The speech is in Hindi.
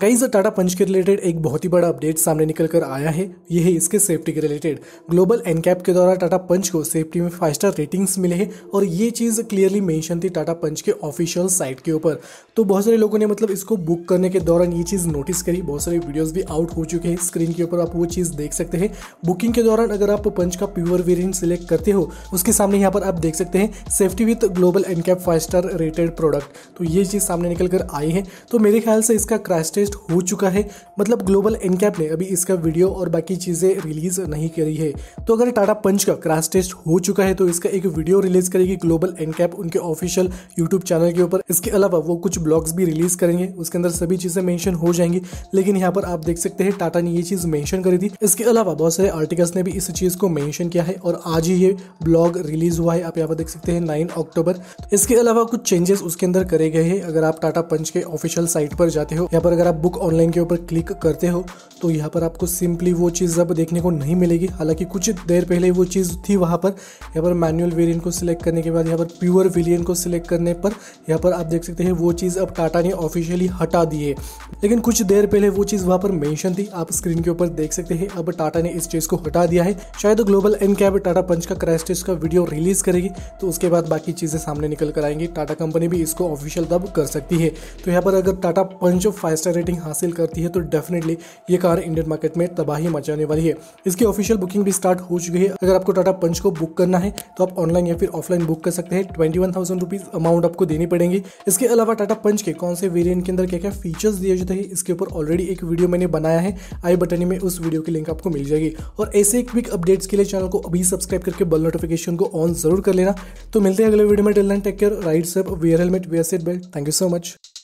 कई जो टाटा पंच के रिलेटेड एक बहुत ही बड़ा अपडेट सामने निकल कर आया है यह है इसके सेफ्टी के रिलेटेड ग्लोबल एनकैप के द्वारा टाटा पंच को सेफ्टी में फाइव स्टार रेटिंग्स मिले हैं और ये चीज़ क्लियरली मेंशन थी टाटा पंच के ऑफिशियल साइट के ऊपर तो बहुत सारे लोगों ने मतलब इसको बुक करने के दौरान ये चीज़ नोटिस करी बहुत सारे वीडियोज़ भी आउट हो चुके हैं स्क्रीन के ऊपर आप वो चीज़ देख सकते हैं बुकिंग के दौरान अगर आप पंच का प्योर वेरियंट सिलेक्ट करते हो उसके सामने यहाँ पर आप देख सकते हैं safety with global NCAP five star rated product तो ये चीज़ सामने निकल कर आई है तो मेरे ख्याल से इसका क्रैश टेस्ट लिस्ट हो चुका है मतलब ग्लोबल एनकैप ने अभी इसका वीडियो और बाकी चीज़ें रिलीज़ नहीं करी है तो अगर टाटा पंच का क्रैश टेस्ट हो चुका है तो इसका एक वीडियो रिलीज़ करेगी ग्लोबल एनकैप उनके ऑफिशियल यूट्यूब चैनल के ऊपर इसके अलावा वो कुछ ब्लॉग्स भी रिलीज़ करेंगे उसके अंदर सभी चीज़ें मैंशन हो जाएंगी लेकिन यहाँ पर आप देख सकते हैं टाटा ने ये चीज़ मैंशन करी थी इसके अलावा बहुत सारे आर्टिकल्स ने भी इस चीज़ को मैंशन किया है और आज ही ये ब्लॉग रिलीज हुआ है आप यहाँ पर देख सकते हैं नाइन अक्टूबर इसके अलावा कुछ चेंजेस उसके अंदर करे गए हैं अगर आप टाटा पंच के ऑफिशियल साइट पर जाते हो यहाँ पर अगर आप बुक ऑनलाइन के ऊपर क्लिक करते हो तो यहाँ पर आपको सिंपली वो चीज़ अब देखने को नहीं मिलेगी हालांकि कुछ देर पहले वो चीज़ थी वहाँ पर यहाँ पर मैनुअल वेरिएंट को सिलेक्ट करने के बाद यहाँ पर प्योर वेरिएंट को सिलेक्ट करने पर यहाँ पर आप देख सकते हैं वो चीज़ अब टाटा ने ऑफिशियली हटा दी है लेकिन कुछ देर पहले वो चीज़ वहाँ पर मैंशन थी आप स्क्रीन के ऊपर देख सकते हैं अब टाटा ने इस चीज़ को हटा दिया है शायद global NCAP Tata Punch का क्रैश टेस्ट का वीडियो रिलीज करेगी तो उसके बाद बाकी चीज़ें सामने निकल कर आएंगी टाटा कंपनी भी इसको ऑफिशियल तब कर सकती है तो यहाँ पर अगर Tata Punch five star rating rating हासिल करती है तो डेफिनेटली ये कार इंडियन मार्केट में तबाही मचाने वाली है इसकी ऑफिशियल बुकिंग भी स्टार्ट हो चुकी है अगर आपको टाटा पंच को बुक करना है तो आप ऑनलाइन या फिर ऑफलाइन बुक कर सकते हैं twenty one thousand rupees amount आपको देनी पड़ेगी इसके अलावा टाटा पंच के कौन से वेरियंट के अंदर क्या क्या फीचर्स दिए जाते हैं इसके ऊपर ऑलरेडी एक वीडियो मैंने बनाया है आई बटन में उस वीडियो की लिंक आपको मिल जाएगी और ऐसे एक क्विक अपडेट्स के लिए चैनल को अभी सब्सक्राइब करके बल नोटिफिकेशन को ऑन जरूर कर लेना तो मिलते हैं अगले वीडियो में टेक केयर राइट सब wear helmet wear seat belt thank you so much